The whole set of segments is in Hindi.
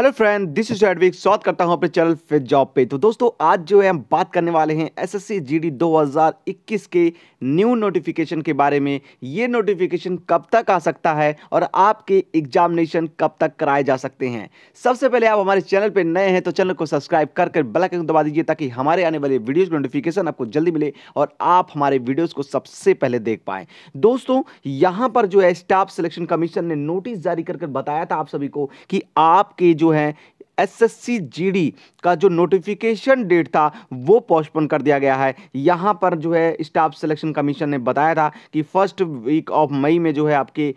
hello friend this is Advik स्वागत करता हूं अपने चैनल फिट जॉब पे तो दोस्तों आज जो है हम बात करने वाले हैं एसएससी जीडी 2021 के न्यू नोटिफिकेशन के बारे में ये नोटिफिकेशन कब तक आ सकता है और आपके एग्जामिनेशन कब तक कराए जा सकते हैं सबसे पहले आप हमारे चैनल पे नए हैं तो चैनल को सब्सक्राइब कर कर आइकन दबा दीजिए ताकि हमारे आने वाले वीडियोज़ नोटिफिकेशन आपको जल्दी मिले और आप हमारे वीडियोज़ को सबसे पहले देख पाए दोस्तों यहां पर जो है स्टाफ सिलेक्शन कमीशन ने नोटिस जारी कर बताया था आप सभी को कि आपके जो है एसएससी जीडी का जो नोटिफिकेशन डेट था वो पोस्टपोन कर दिया गया है यहाँ पर जो है स्टाफ सिलेक्शन कमीशन ने बताया था कि फर्स्ट वीक ऑफ मई में जो है आपके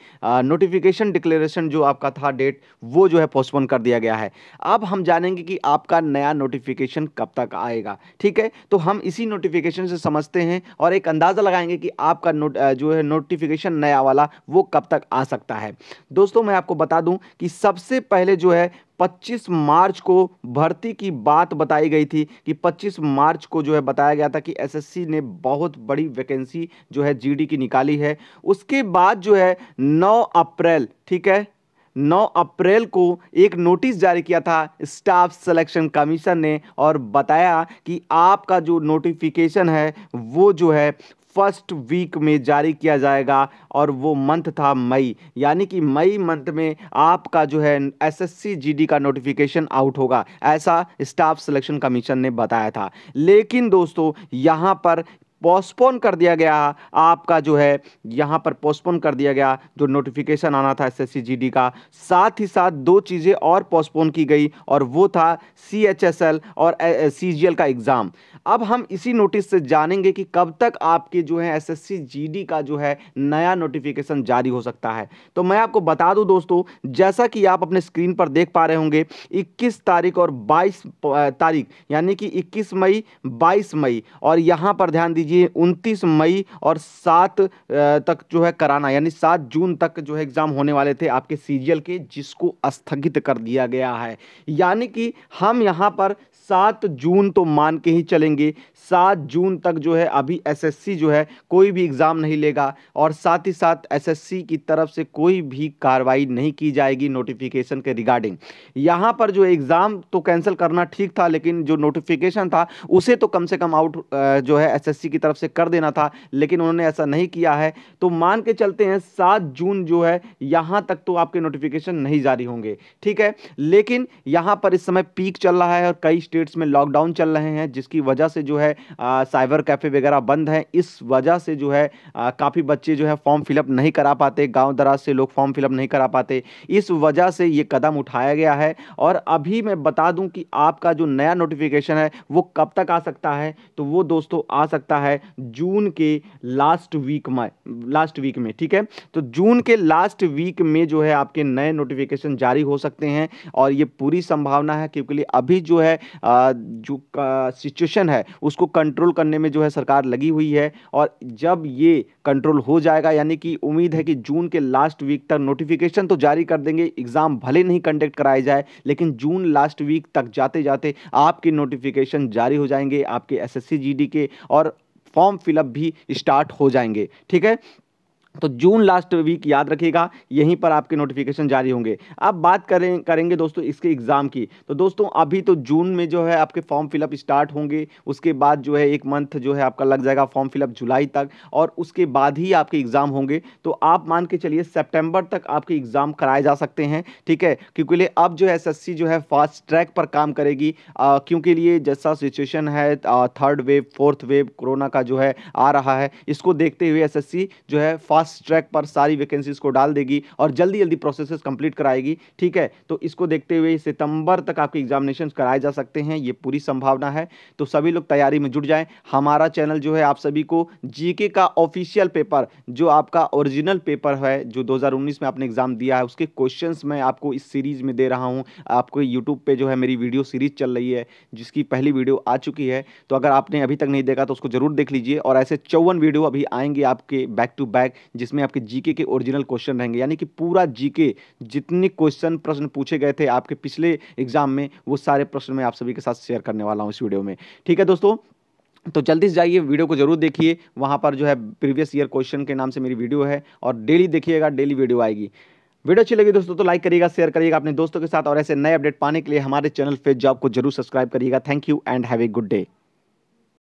नोटिफिकेशन डिक्लेरेशन जो आपका था डेट वो जो है पोस्टपोन कर दिया गया है अब हम जानेंगे कि आपका नया नोटिफिकेशन कब तक आएगा ठीक है तो हम इसी नोटिफिकेशन से समझते हैं और एक अंदाज़ा लगाएंगे कि आपका नोट जो है नोटिफिकेशन नया वाला वो कब तक आ सकता है दोस्तों मैं आपको बता दूँ कि सबसे पहले जो है 25 मार्च को भर्ती की बात बताई गई थी कि 25 मार्च को जो है बताया गया था कि एसएससी ने बहुत बड़ी वैकेंसी जो है जीडी की निकाली है उसके बाद जो है 9 अप्रैल ठीक है 9 अप्रैल को एक नोटिस जारी किया था स्टाफ सिलेक्शन कमीशन ने और बताया कि आपका जो नोटिफिकेशन है वो जो है फर्स्ट वीक में जारी किया जाएगा और वो मंथ था मई यानी कि मई मंथ में आपका जो है एसएससी जीडी का नोटिफिकेशन आउट होगा ऐसा स्टाफ सिलेक्शन कमीशन ने बताया था लेकिन दोस्तों यहाँ पर पोस्टपोन कर दिया गया आपका जो है यहाँ पर पोस्टपोन कर दिया गया जो नोटिफिकेशन आना था एस एस का साथ ही साथ दो चीज़ें और पोस्टपोन की गई और वो था सी और सी का एग्ज़ाम अब हम इसी नोटिस से जानेंगे कि कब तक आपके जो है एस एस का जो है नया नोटिफिकेशन जारी हो सकता है तो मैं आपको बता दूँ दोस्तों जैसा कि आप अपने स्क्रीन पर देख पा रहे होंगे इक्कीस तारीख और बाईस तारीख यानी कि इक्कीस मई बाईस मई और यहाँ पर ध्यान दीजिए ये 29 मई और 7 तक जो है कराना यानी 7 जून तक जो है एग्ज़ाम होने वाले थे आपके सीजीएल के जिसको स्थगित कर दिया गया है यानी कि हम यहाँ पर सात जून तो मान के ही चलेंगे सात जून तक जो है अभी एसएससी जो है कोई भी एग्ज़ाम नहीं लेगा और साथ ही साथ एसएससी की तरफ से कोई भी कार्रवाई नहीं की जाएगी नोटिफिकेशन के रिगार्डिंग यहाँ पर जो एग्ज़ाम तो कैंसिल करना ठीक था लेकिन जो नोटिफिकेशन था उसे तो कम से कम आउट जो है एसएससी की तरफ से कर देना था लेकिन उन्होंने ऐसा नहीं किया है तो मान के चलते हैं सात जून जो है यहाँ तक तो आपके नोटिफिकेशन नहीं जारी होंगे ठीक है लेकिन यहाँ पर इस समय पीक चल रहा है और कई स्टेट्स में लॉकडाउन चल रहे हैं जिसकी वजह से जो है आ, साइबर कैफ़े वगैरह बंद हैं इस वजह से जो है काफ़ी बच्चे जो है फॉर्म फिलअप नहीं करा पाते गाँव दराज से लोग फॉर्म फिलअप नहीं करा पाते इस वजह से ये कदम उठाया गया है और अभी मैं बता दूं कि आपका जो नया नोटिफिकेशन है वो कब तक आ सकता है तो वो दोस्तों आ सकता है है जून के लास्ट वीक में लास्ट वीक में ठीक है तो जून के लास्ट वीक में जो है आपके नए नोटिफिकेशन जारी हो सकते हैं और ये पूरी संभावना है क्योंकि अभी जो है जो सिचुएशन है उसको कंट्रोल करने में जो है सरकार लगी हुई है और जब ये कंट्रोल हो जाएगा यानी कि उम्मीद है कि जून के लास्ट वीक तक नोटिफिकेशन तो जारी कर देंगे एग्ज़ाम भले नहीं कंडक्ट कराए जाए लेकिन जून लास्ट वीक तक जाते जाते आपके नोटिफिकेशन जारी हो जाएंगे आपके एसएससी जीडी के और फॉर्म फिलअप भी स्टार्ट हो जाएंगे ठीक है तो जून लास्ट वीक याद रखिएगा यहीं पर आपके नोटिफिकेशन जारी होंगे अब बात करें करेंगे दोस्तों इसके एग्ज़ाम की तो दोस्तों अभी तो जून में जो है आपके फॉर्म फिलअप स्टार्ट होंगे उसके बाद जो है एक मंथ जो है आपका लग जाएगा फॉर्म फिलअप जुलाई तक और उसके बाद ही आपके एग्ज़ाम होंगे तो आप मान के चलिए सेप्टेम्बर तक आपके एग्ज़ाम कराए जा सकते हैं ठीक है क्योंकि लिए अब जो है एस जो है फास्ट ट्रैक पर काम करेगी क्योंकि लिए जैसा सिचुएशन है third wave fourth wave corona का जो है आ रहा है इसको देखते हुए एस जो है फास्ट फास्ट ट्रैक पर सारी वैकेंसीज को डाल देगी और जल्दी जल्दी प्रोसेसेस कंप्लीट कराएगी ठीक है तो इसको देखते हुए सितंबर तक आपके एग्जामिनेशन कराए जा सकते हैं ये पूरी संभावना है तो सभी लोग तैयारी में जुट जाएं हमारा चैनल जो है आप सभी को जीके का ऑफिशियल पेपर जो आपका ओरिजिनल पेपर है जो 2019 में आपने एग्ज़ाम दिया है उसके क्वेश्चंस मैं आपको इस सीरीज़ में दे रहा हूं आपको यूट्यूब पे जो है मेरी वीडियो सीरीज़ चल रही है जिसकी पहली वीडियो आ चुकी है तो अगर आपने अभी तक नहीं देखा तो उसको ज़रूर देख लीजिए और ऐसे चौवन वीडियो अभी आएंगे आपके बैक टू बैक जिसमें आपके जीके के ओरिजिनल क्वेश्चन रहेंगे यानी कि पूरा जीके जितने क्वेश्चन प्रश्न पूछे गए थे आपके पिछले एग्जाम में वो सारे प्रश्न मैं आप सभी के साथ शेयर करने वाला हूँ इस वीडियो में ठीक है दोस्तों तो जल्दी से जाइए वीडियो को जरूर देखिए वहाँ पर जो है प्रीवियस ईयर क्वेश्चन के नाम से मेरी वीडियो है और डेली देखिएगा डेली वीडियो आएगी वीडियो अच्छी लगी दोस्तों तो लाइक करिएगा शेयर करिएगा अपने दोस्तों के साथ और ऐसे नए अपडेट पाने के लिए हमारे चैनल फेज जॉब को जरूर सब्सक्राइब करिएगा thank you and have a good day